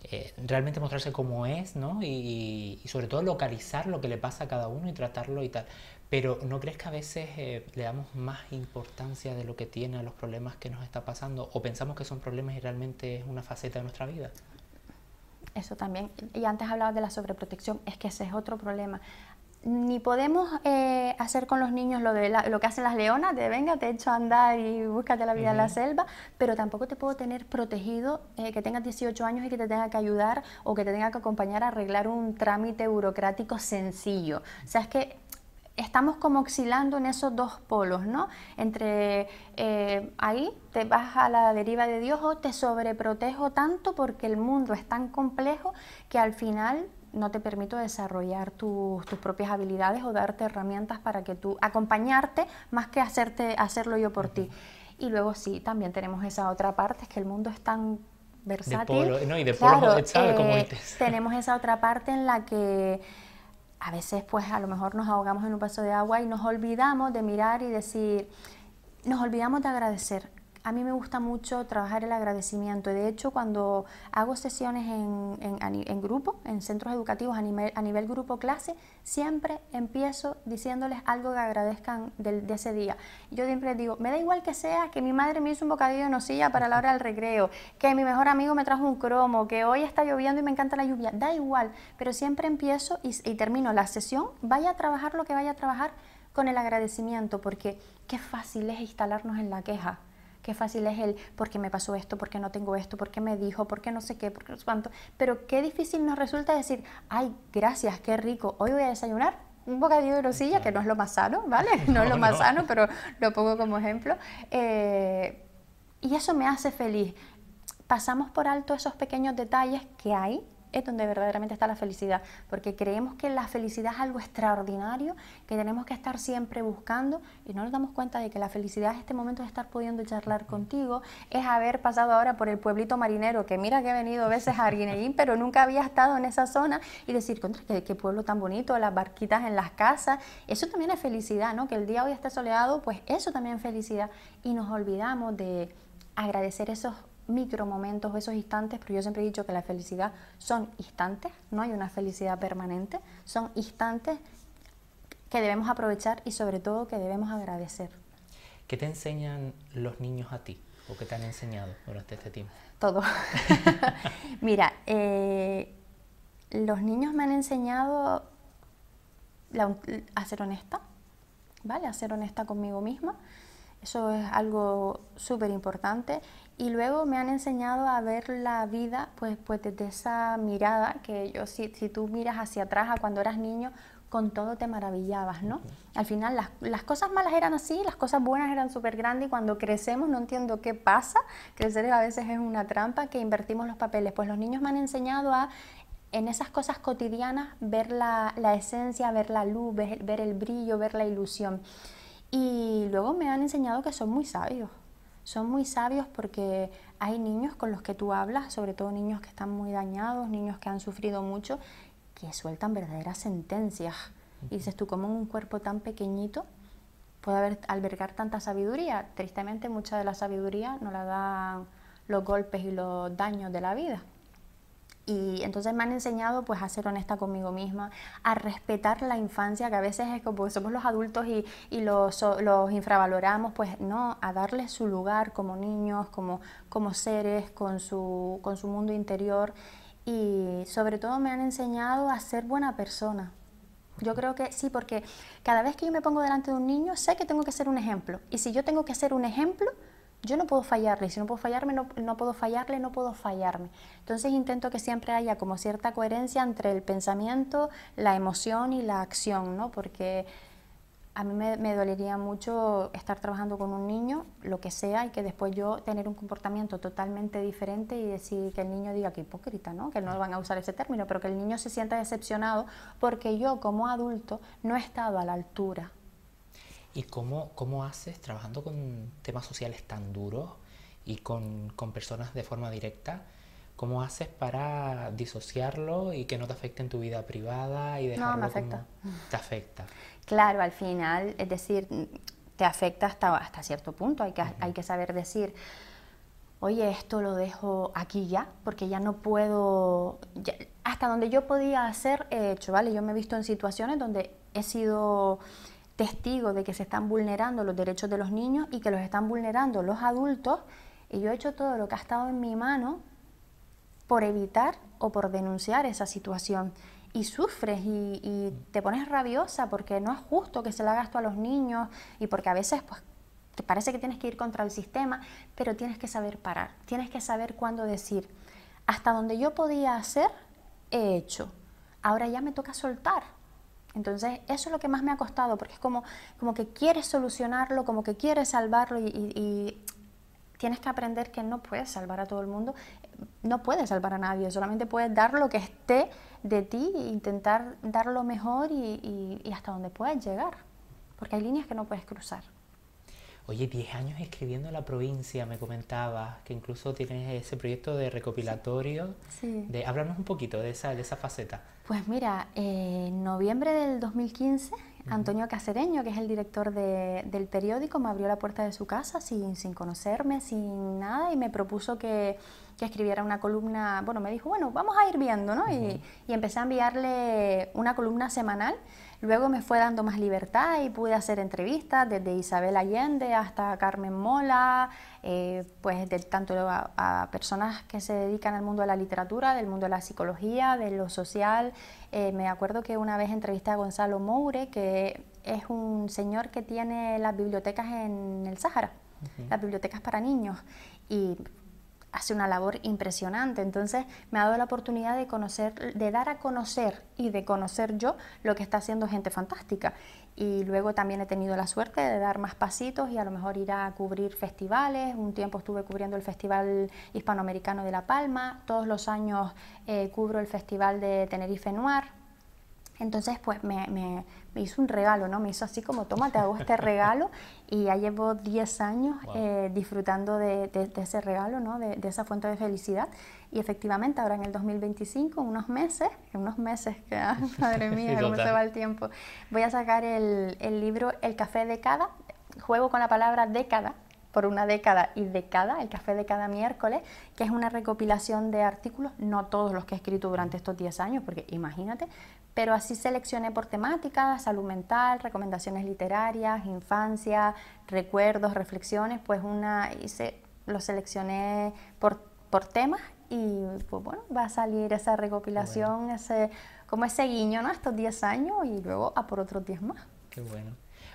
eh, realmente mostrarse como es, ¿no? Y, sobre todo localizar lo que le pasa a cada uno y tratarlo y tal. Pero ¿no crees que a veces eh, le damos más importancia de lo que tiene a los problemas que nos está pasando? ¿O pensamos que son problemas y realmente es una faceta de nuestra vida? Eso también. Y antes hablabas de la sobreprotección, es que ese es otro problema ni podemos eh, hacer con los niños lo, de lo, que hacen las leonas, de venga, te echo a andar y búscate la vida en la selva, pero tampoco te puedo tener protegido eh, que tengas 18 años y que te tenga que ayudar o que te tenga que acompañar a arreglar un trámite burocrático sencillo. O sea, es que estamos como oscilando en esos dos polos, ¿no? Entre eh, ahí te vas a la deriva de Dios o te sobreprotejo tanto porque el mundo es tan complejo que al final no te permito desarrollar tus propias habilidades o darte herramientas para que tú acompañarte más que hacerte, hacerlo yo por ti. Y luego sí, también tenemos esa otra parte, es que el mundo es tan versátil. no, y de claro, eh, tenemos esa otra parte en la que a veces pues a lo mejor nos ahogamos en un vaso de agua y nos olvidamos de mirar y decir, nos olvidamos de agradecer a mí me gusta mucho trabajar el agradecimiento. De hecho, cuando hago sesiones en, grupo, en centros educativos a nivel, grupo clase, siempre empiezo diciéndoles algo que agradezcan de, de ese día. Yo siempre digo, me da igual que sea que mi madre me hizo un bocadillo de nocilla para la hora del recreo, que mi mejor amigo me trajo un cromo, que hoy está lloviendo y me encanta la lluvia, da igual, pero siempre empiezo y termino la sesión, vaya a trabajar lo que vaya a trabajar con el agradecimiento, porque qué fácil es instalarnos en la queja. Qué fácil es el por qué me pasó esto, por qué no tengo esto, por qué me dijo, por qué no sé qué, por qué no sé cuánto. Pero qué difícil nos resulta decir, ay, gracias, qué rico, hoy voy a desayunar un bocadillo de rosilla, que no es lo más sano, ¿vale? No, es lo más sano, pero lo pongo como ejemplo. Eh, y eso me hace feliz. Pasamos por alto esos pequeños detalles que hay es donde verdaderamente está la felicidad, porque creemos que la felicidad es algo extraordinario que tenemos que estar siempre buscando y no nos damos cuenta de que la felicidad es este momento de estar pudiendo charlar contigo, es haber pasado ahora por el pueblito marinero, que mira que he venido a veces a Arguineguín, pero nunca había estado en esa zona y decir, contra, qué, pueblo tan bonito, las barquitas en las casas, eso también es felicidad, ¿no? Que el día hoy esté soleado, pues eso también es felicidad y nos olvidamos de agradecer esos micromomentos, esos instantes, pero yo siempre he dicho que la felicidad son instantes, no hay una felicidad permanente, son instantes que debemos aprovechar y sobre todo que debemos agradecer. ¿Qué te enseñan los niños a ti o qué te han enseñado durante este tiempo? Todo. Mira, eh, los niños me han enseñado a ser honesta, ¿vale? A ser honesta conmigo misma. Eso es algo súper importante y luego me han enseñado a ver la vida pues, pues desde esa mirada que yo, si, si tú miras hacia atrás a cuando eras niño, con todo te maravillabas, ¿no? Al final las, cosas malas eran así, las cosas buenas eran súper grandes y cuando crecemos no entiendo qué pasa, crecer a veces es una trampa que invertimos los papeles. Pues los niños me han enseñado a en esas cosas cotidianas ver la, esencia, ver la luz, ver el brillo, ver la ilusión. Y luego me han enseñado que son muy sabios. Son muy sabios porque hay niños con los que tú hablas, sobre todo niños que están muy dañados, niños que han sufrido mucho, que sueltan verdaderas sentencias. Y dices tú, ¿cómo un cuerpo tan pequeñito puede haber, albergar tanta sabiduría? Tristemente, mucha de la sabiduría no la dan los golpes y los daños de la vida. Y entonces me han enseñado pues a ser honesta conmigo misma, a respetar la infancia, que a veces es como somos los adultos y, los, infravaloramos, pues no, a darle su lugar como niños, como, seres, con su, con su mundo interior. Y sobre todo me han enseñado a ser buena persona, yo creo que sí, porque cada vez que yo me pongo delante de un niño, sé que tengo que ser un ejemplo. Y si yo tengo que ser un ejemplo, yo no puedo fallarle, si no puedo fallarme, no, puedo fallarle, no puedo fallarme. Entonces intento que siempre haya como cierta coherencia entre el pensamiento, la emoción y la acción, ¿no? Porque a mí me, dolería mucho estar trabajando con un niño, lo que sea, y que después yo tener un comportamiento totalmente diferente y decir que el niño diga que hipócrita, ¿no? Que no van a usar ese término, pero que el niño se sienta decepcionado porque yo como adulto no he estado a la altura ¿Y cómo, cómo haces trabajando con temas sociales tan duros y con, personas de forma directa? ¿Cómo haces para disociarlo y que no te afecte en tu vida privada y dejarlo no, me afecta. te afecta? Claro, al final, es decir, te afecta hasta, hasta cierto punto, hay que, hay que saber decir, oye, esto lo dejo aquí ya, porque ya no puedo, hasta donde yo podía hacer, hecho, ¿vale? Yo me he visto en situaciones donde he sido testigo de que se están vulnerando los derechos de los niños y que los están vulnerando los adultos, y yo he hecho todo lo que ha estado en mi mano por evitar o por denunciar esa situación. Y sufres y, te pones rabiosa porque no es justo que se la gasto esto a los niños y porque a veces pues, te parece que tienes que ir contra el sistema, pero tienes que saber parar, tienes que saber cuándo decir, hasta donde yo podía hacer, he hecho, ahora ya me toca soltar, entonces, eso es lo que más me ha costado, porque es como, como que quieres solucionarlo, como que quieres salvarlo y, tienes que aprender que no puedes salvar a todo el mundo, no puedes salvar a nadie, solamente puedes dar lo que esté de ti e intentar dar lo mejor y, hasta donde puedes llegar, porque hay líneas que no puedes cruzar. Oye, 10 años escribiendo la provincia, me comentabas, que incluso tienes ese proyecto de recopilatorio. Sí. De, háblanos un poquito de esa, de esa faceta. Pues mira, eh, en noviembre del 2015, Antonio Cacereño, que es el director de, del periódico, me abrió la puerta de su casa sin, sin conocerme, sin nada, y me propuso que, que, escribiera una columna. Bueno, me dijo, bueno, vamos a ir viendo, ¿no? y, y empecé a enviarle una columna semanal. Luego me fue dando más libertad y pude hacer entrevistas desde Isabel Allende hasta Carmen Mola, eh, pues del, tanto a, personas que se dedican al mundo de la literatura, del mundo de la psicología, de lo social. Eh, me acuerdo que una vez entrevisté a Gonzalo Moure, que es un señor que tiene las bibliotecas en el Sáhara, las bibliotecas para niños. Y hace una labor impresionante. Entonces me ha dado la oportunidad de conocer, de dar a conocer y de conocer yo lo que está haciendo gente fantástica. Y luego también he tenido la suerte de dar más pasitos y a lo mejor ir a cubrir festivales. Un tiempo estuve cubriendo el Festival Hispanoamericano de La Palma. Todos los años eh, cubro el Festival de Tenerife Noir entonces, pues me, hizo un regalo, ¿no? Me hizo así como, toma, te hago este regalo. Y ya llevo 10 años eh, disfrutando de, ese regalo, ¿no? De, esa fuente de felicidad. Y efectivamente, ahora en el 2025, unos meses, unos meses, que, ah, madre mía, cómo se va el tiempo, voy a sacar el, el libro El café de cada, juego con la palabra década, por una década y década, el café de cada miércoles, que es una recopilación de artículos, no todos los que he escrito durante estos 10 años, porque imagínate, pero así seleccioné por temática, salud mental, recomendaciones literarias, infancia, recuerdos, reflexiones, pues una hice, lo seleccioné por, por temas y pues bueno, va a salir esa recopilación, ese, como ese guiño, ¿no? Estos 10 años y luego a por otros 10 más. Qué bueno.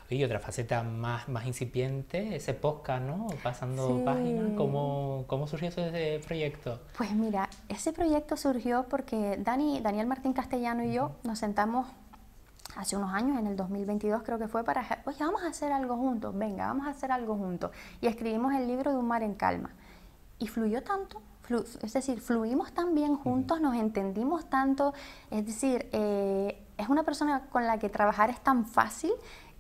Y otra faceta más, más incipiente, ese podcast, ¿no? Pasando páginas. ¿Cómo, surgió ese proyecto? Pues mira, ese proyecto surgió porque Dani, Daniel Martín Castellano y yo nos sentamos hace unos años, en el 2022 creo que fue, para, oye, vamos a hacer algo juntos, venga, vamos a hacer algo juntos. Y escribimos el libro de Un mar en calma. Y fluyó tanto, es decir, fluimos tan bien juntos, nos entendimos tanto, es decir, eh, es una persona con la que trabajar es tan fácil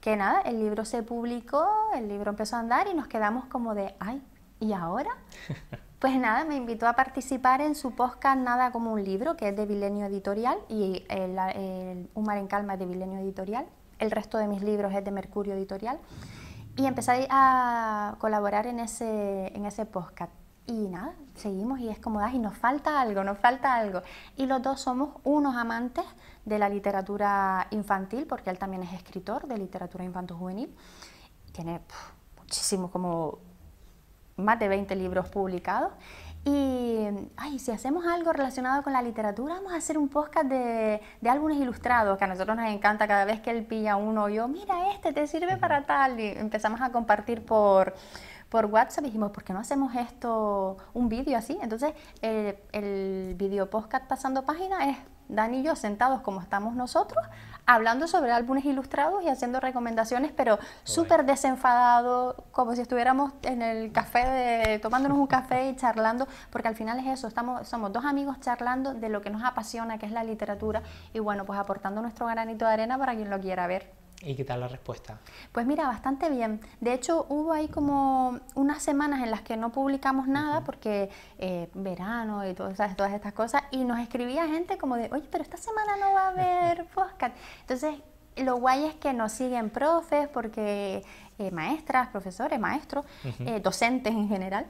que nada, el libro se publicó, el libro empezó a andar y nos quedamos como de, ay, ¿y ahora? Pues nada, me invitó a participar en su podcast Nada como un libro, que es de Bilenio Editorial, y el, Un mar en calma es de Bilenio Editorial, el resto de mis libros es de Mercurio Editorial, y empecé a colaborar en ese, en ese podcast y nada, seguimos y es como, y nos falta algo, nos falta algo. Y los dos somos unos amantes de la literatura infantil, porque él también es escritor de literatura infanto-juvenil. Tiene muchísimos, como más de 20 libros publicados. Y, ay, si hacemos algo relacionado con la literatura, vamos a hacer un podcast de, de álbumes ilustrados, que a nosotros nos encanta cada vez que él pilla uno, yo, mira, este te sirve para tal, y empezamos a compartir por, por WhatsApp dijimos, ¿por qué no hacemos esto, un vídeo así? Entonces, el, eh, el video podcast pasando página es Dani y yo sentados como estamos nosotros, hablando sobre álbumes ilustrados y haciendo recomendaciones, pero súper desenfadado, como si estuviéramos en el café, de, tomándonos un café y charlando, porque al final es eso, estamos, somos dos amigos charlando de lo que nos apasiona, que es la literatura, y bueno, pues aportando nuestro granito de arena para quien lo quiera ver. ¿Y qué tal la respuesta? Pues mira, bastante bien. De hecho, hubo ahí como unas semanas en las que no publicamos nada porque eh, verano y todas, todas estas cosas y nos escribía gente como de, oye, pero esta semana no va a haber podcast. Entonces, lo guay es que nos siguen profes, porque eh, maestras, profesores, maestros, eh, docentes en general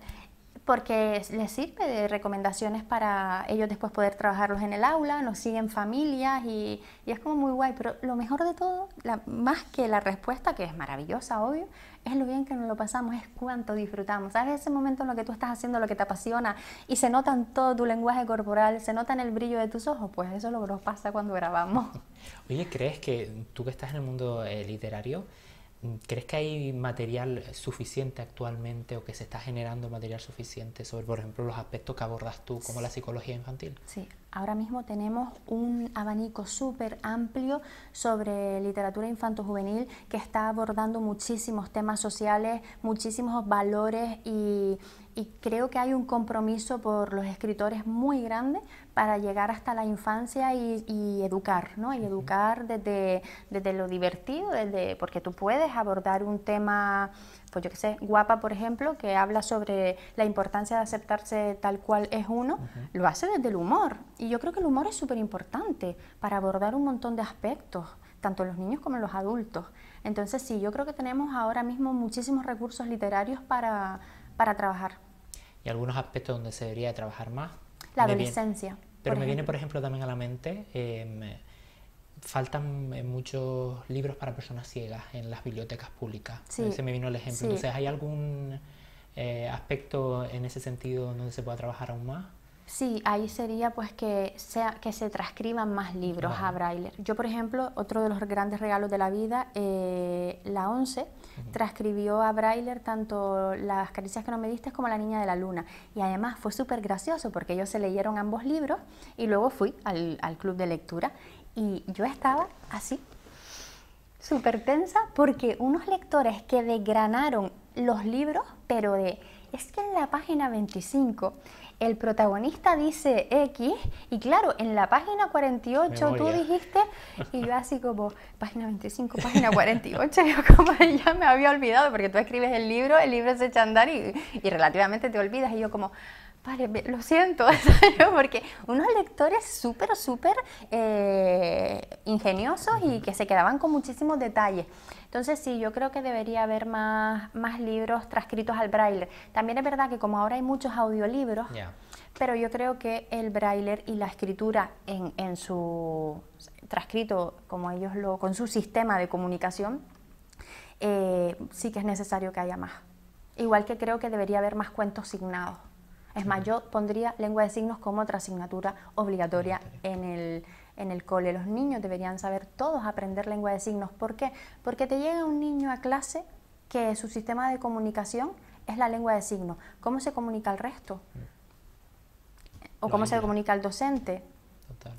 porque les sirve de recomendaciones para ellos después poder trabajarlos en el aula, nos siguen familias y, es como muy guay, pero lo mejor de todo, más que la respuesta, que es maravillosa, obvio, es lo bien que nos lo pasamos, es cuánto disfrutamos. ¿Sabes ese momento en lo que tú estás haciendo lo que te apasiona y se nota en todo tu lenguaje corporal, se nota en el brillo de tus ojos? Pues eso lo que nos pasa cuando grabamos. Oye, ¿crees que tú que estás en el mundo eh, literario, ¿Crees que hay material suficiente actualmente o que se está generando material suficiente sobre, por ejemplo, los aspectos que abordas tú, como la psicología infantil? Sí, ahora mismo tenemos un abanico súper amplio sobre literatura infanto-juvenil que está abordando muchísimos temas sociales, muchísimos valores y y creo que hay un compromiso por los escritores muy grande para llegar hasta la infancia y, educar, ¿no? Y educar desde, desde lo divertido, desde, porque tú puedes abordar un tema, pues yo qué sé, guapa, por ejemplo, que habla sobre la importancia de aceptarse tal cual es uno, lo hace desde el humor. Y yo creo que el humor es súper importante para abordar un montón de aspectos, tanto los niños como los adultos. Entonces sí, yo creo que tenemos ahora mismo muchísimos recursos literarios para, para trabajar y algunos aspectos donde se debería trabajar más. La adolescencia. pero me viene, por ejemplo, también a la mente, em, faltan eh, muchos libros para personas ciegas en las bibliotecas públicas. Se me vino el ejemplo. Entonces, ¿hay algún eh, aspecto en ese sentido donde se pueda trabajar aún más? Sí, ahí sería pues que, sea, que se transcriban más libros a braille. Yo, por ejemplo, otro de los grandes regalos de la vida, eh, la 11, transcribió a braille tanto Las caricias que no me diste como La niña de la luna. Y además fue súper gracioso porque ellos se leyeron ambos libros y luego fui al, al club de lectura y yo estaba así, súper tensa, porque unos lectores que degranaron los libros, pero de, es que en la página 25 el protagonista dice X y claro, en la página 48 tú dijiste y yo así como, página 25, página 48, yo como ya me había olvidado porque tú escribes el libro, el libro se echa a andar y, relativamente te olvidas y yo como... Vale, lo siento, porque unos lectores súper, súper eh, ingeniosos y que se quedaban con muchísimos detalles. Entonces sí, yo creo que debería haber más, más libros transcritos al braille. También es verdad que como ahora hay muchos audiolibros, pero yo creo que el braille y la escritura en, en su transcrito, como ellos lo, con su sistema de comunicación, eh, sí que es necesario que haya más. Igual que creo que debería haber más cuentos signados. Es más, yo pondría lengua de signos como otra asignatura obligatoria en el en el cole. Los niños deberían saber todos aprender lengua de signos. ¿Por qué? Porque te llega un niño a clase que su sistema de comunicación es la lengua de signos. ¿Cómo se comunica el resto? ¿O cómo se comunica el docente?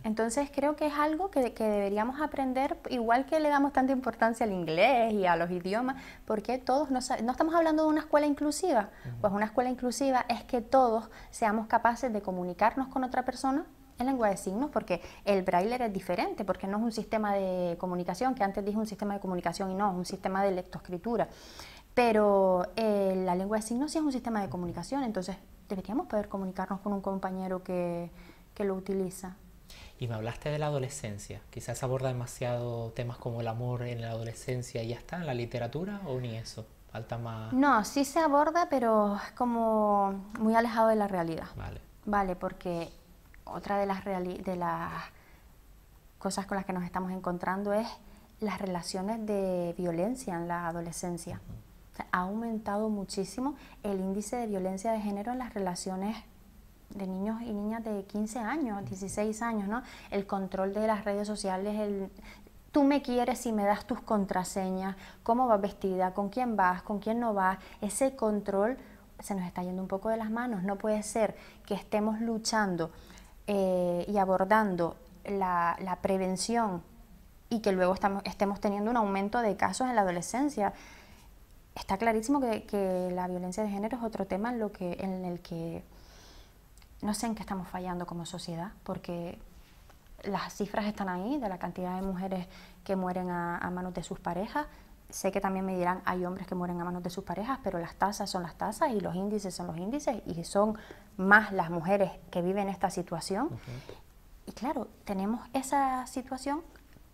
Entonces creo que es algo que, deberíamos aprender, igual que le damos tanta importancia al inglés y a los idiomas, porque todos, no, no estamos hablando de una escuela inclusiva, pues una escuela inclusiva es que todos seamos capaces de comunicarnos con otra persona en lengua de signos porque el braille es diferente, porque no es un sistema de comunicación, que antes dije un sistema de comunicación y no, es un sistema de lectoescritura. Pero eh, la lengua de signos sí es un sistema de comunicación, entonces deberíamos poder comunicarnos con un compañero que, que lo utiliza. Y me hablaste de la adolescencia. Quizás aborda demasiado temas como el amor en la adolescencia y ya está en la literatura o ni eso. Falta más. No, sí se aborda, pero es como muy alejado de la realidad. Vale. Vale, porque otra de las, cosas con las que nos estamos encontrando es las relaciones de violencia en la adolescencia. ha aumentado muchísimo el índice de violencia de género en las relaciones de niños y niñas de 15 años, 16 años, ¿no? El control de las redes sociales, el tú me quieres y me das tus contraseñas, cómo vas vestida, con quién vas, con quién no vas, ese control se nos está yendo un poco de las manos. No puede ser que estemos luchando eh, y abordando la, prevención y que luego estamos, estemos teniendo un aumento de casos en la adolescencia, está clarísimo que, la violencia de género es otro tema en, lo que, en el que no sé en qué estamos fallando como sociedad, porque las cifras están ahí de la cantidad de mujeres que mueren a, a manos de sus parejas. Sé que también me dirán, hay hombres que mueren a manos de sus parejas, pero las tasas son las tasas y los índices son los índices y son más las mujeres que viven esta situación. Y claro, tenemos esa situación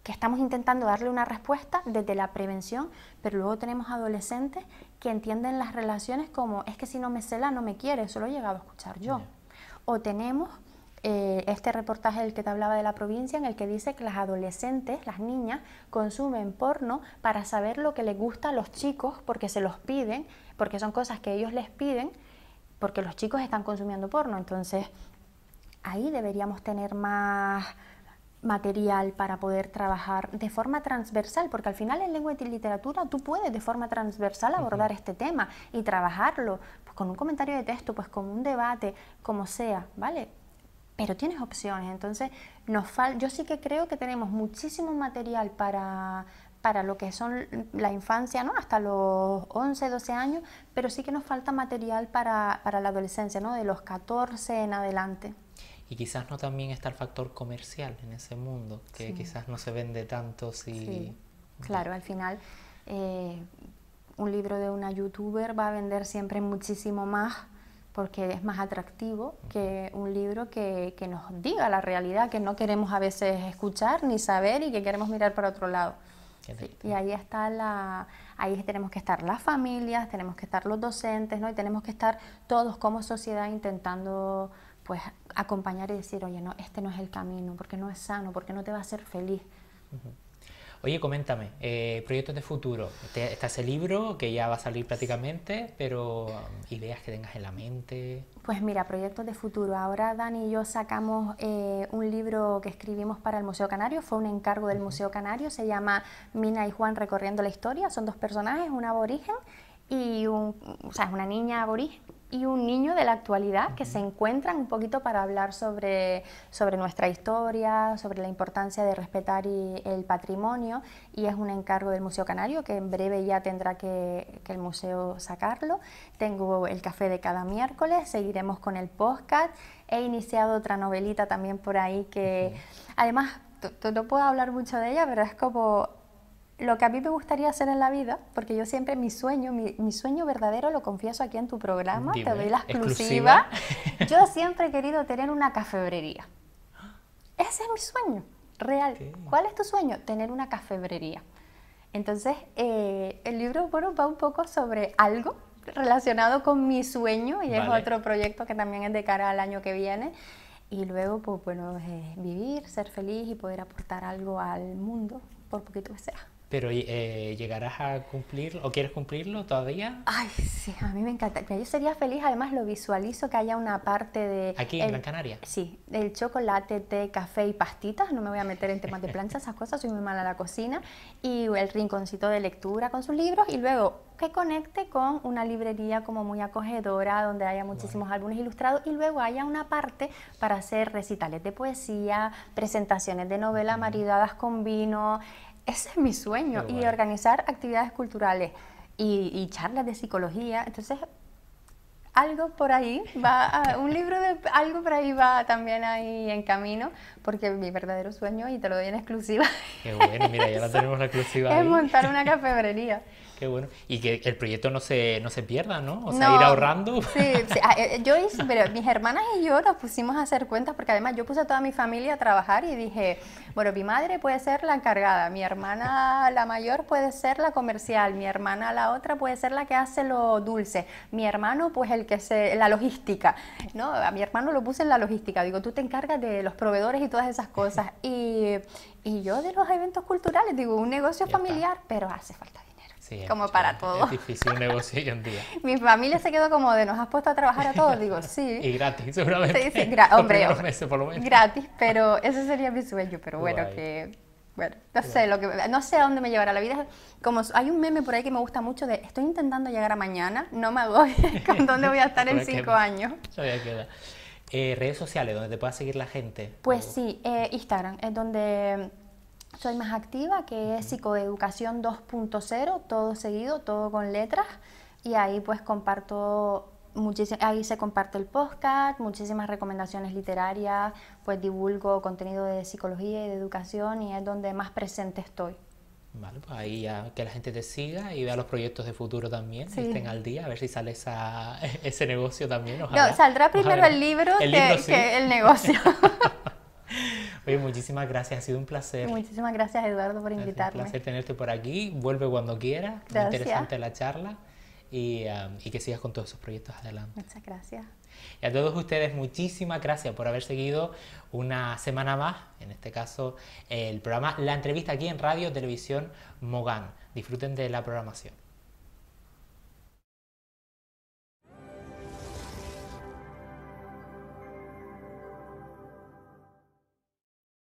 que estamos intentando darle una respuesta desde la prevención, pero luego tenemos adolescentes que entienden las relaciones como es que si no me cela no me quiere, eso lo he llegado a escuchar yo. O tenemos eh, este reportaje del que te hablaba de la provincia en el que dice que las adolescentes, las niñas, consumen porno para saber lo que les gusta a los chicos porque se los piden, porque son cosas que ellos les piden porque los chicos están consumiendo porno. Entonces, ahí deberíamos tener más material para poder trabajar de forma transversal, porque al final en lengua y literatura tú puedes de forma transversal abordar este tema y trabajarlo pues, con un comentario de texto, pues con un debate, como sea, ¿vale? Pero tienes opciones, entonces nos fal yo sí que creo que tenemos muchísimo material para para lo que son la infancia, ¿no? hasta los 11, 12 años, pero sí que nos falta material para, para la adolescencia, ¿no? de los 14 en adelante. Y quizás no también está el factor comercial en ese mundo, que quizás no se vende tanto si... Claro, al final eh, un libro de una youtuber va a vender siempre muchísimo más porque es más atractivo que un libro que, que, nos diga la realidad que no queremos a veces escuchar ni saber y que queremos mirar para otro lado y ahí está la, ahí tenemos que estar las familias, tenemos que estar los docentes, ¿no? Y tenemos que estar todos como sociedad intentando pues acompañar y decir, oye, no, este no es el camino, porque no es sano, porque no te va a hacer feliz. Oye, coméntame, eh, proyectos de futuro. Este, está ese libro que ya va a salir prácticamente, pero um, ideas que tengas en la mente. Pues mira, proyectos de futuro. Ahora Dani y yo sacamos eh, un libro que escribimos para el Museo Canario, fue un encargo del Museo Canario, se llama Mina y Juan recorriendo la historia. Son dos personajes, una aborigen y un, o una niña aborigen y un niño de la actualidad que se encuentran un poquito para hablar sobre, sobre nuestra historia, sobre la importancia de respetar el patrimonio y es un encargo del Museo Canario que en breve ya tendrá que, que el museo sacarlo. Tengo el café de cada miércoles, seguiremos con el podcast, he iniciado otra novelita también por ahí que además no puedo hablar mucho de ella, pero es como lo que a mí me gustaría hacer en la vida, porque yo siempre mi sueño, mi, sueño verdadero lo confieso aquí en tu programa, te doy la exclusiva. yo siempre he querido tener una cafebrería. Ese es mi sueño real. ¿Cuál es tu sueño? Tener una cafebrería. Entonces, eh, el libro va un poco sobre algo relacionado con mi sueño y es otro proyecto que también es de cara al año que viene. Y luego, pues bueno, eh, vivir, ser feliz y poder aportar algo al mundo, por poquito que sea. Pero eh, ¿llegarás a cumplirlo o quieres cumplirlo todavía? Ay, sí, a mí me encanta. Mira, yo sería feliz, además lo visualizo que haya una parte de... Aquí, en Gran Canaria. Sí, el chocolate, té, café y pastitas. No me voy a meter en temas de plancha, esas cosas, soy muy mala a la cocina. Y el rinconcito de lectura con sus libros y luego que conecte con una librería como muy acogedora, donde haya muchísimos álbumes ilustrados y luego haya una parte para hacer recitales de poesía, presentaciones de novela maridadas con vino, ese es mi sueño. Y organizar actividades culturales y, charlas de psicología. Entonces, algo por ahí va, un libro de algo por ahí va también ahí en camino, porque mi verdadero sueño, y te lo doy en exclusiva. Qué bueno, mira, ya la tenemos exclusiva. Es montar una cafebrería. Qué bueno. Y que el proyecto no se, no se pierda, ¿no? O sea, ir ahorrando. Sí, ah, eh, eh, Yo hice, pero mis hermanas y yo nos pusimos a hacer cuentas porque además yo puse a toda mi familia a trabajar y dije, bueno, mi madre puede ser la encargada, mi hermana la mayor puede ser la comercial, mi hermana la otra puede ser la que hace lo dulce, mi hermano pues el que se, la logística, ¿no? A mi hermano lo puse en la logística, digo, tú te encargas de los proveedores y todas esas cosas. Y, y yo de los eventos culturales, digo, un negocio familiar, pero hace falta como para todo. Es difícil un hoy en día. Mi familia se quedó como de, ¿nos has puesto a trabajar a todos? Digo, sí. y gratis, seguramente. Sí, sí, hombre, Meses, por lo menos. Gratis, pero ese sería mi sueño, pero bueno, que... Bueno, no sé, lo que, no sé a dónde me llevará la vida. Como hay un meme por ahí que me gusta mucho de estoy intentando llegar a mañana, no me voy. con dónde voy a estar en cinco años. Eh, redes sociales, donde te pueda seguir la gente. Pues sí, eh, Instagram, es donde soy Más Activa, que es Psicoeducación 2.0, todo seguido, todo con letras. Y ahí pues comparto ahí se comparte el podcast, muchísimas recomendaciones literarias, pues divulgo contenido de psicología y de educación y es donde más presente estoy. Vale, pues ahí ya que la gente te siga y vea los proyectos de futuro también, estén al día, a ver si sale esa, ese negocio también. Ojalá, no, saldrá primero el libro, el que, que el negocio. Oye, muchísimas gracias, ha sido un placer. Muchísimas gracias, Eduardo, por invitarme. Un placer tenerte por aquí. Vuelve cuando quieras. interesante la charla. Y, um, y, que sigas con todos esos proyectos adelante. Muchas gracias. Y a todos ustedes, muchísimas gracias por haber seguido una semana más, en este caso el programa La Entrevista aquí en Radio Televisión Mogán. Disfruten de la programación.